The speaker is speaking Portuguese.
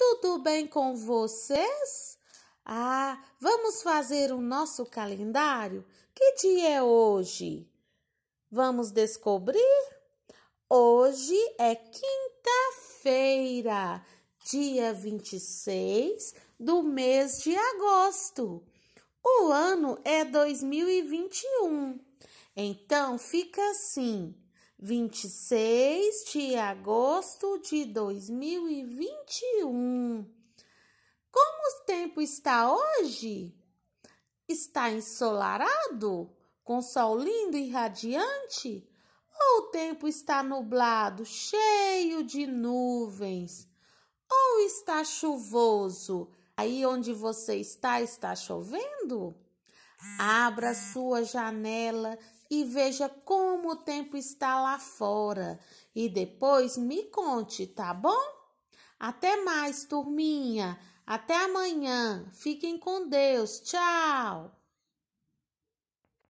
Tudo bem com vocês? Ah, vamos fazer o nosso calendário? Que dia é hoje? Vamos descobrir? Hoje é quinta-feira, dia 26 do mês de agosto. O ano é 2021. Então fica assim: 26 de agosto de 2021 tempo está hoje? Está ensolarado, com sol lindo e radiante? Ou o tempo está nublado, cheio de nuvens? Ou está chuvoso? Aí onde você está, está chovendo? Abra sua janela e veja como o tempo está lá fora. E depois me conte, tá bom? Até mais, turminha! Até amanhã. Fiquem com Deus. Tchau.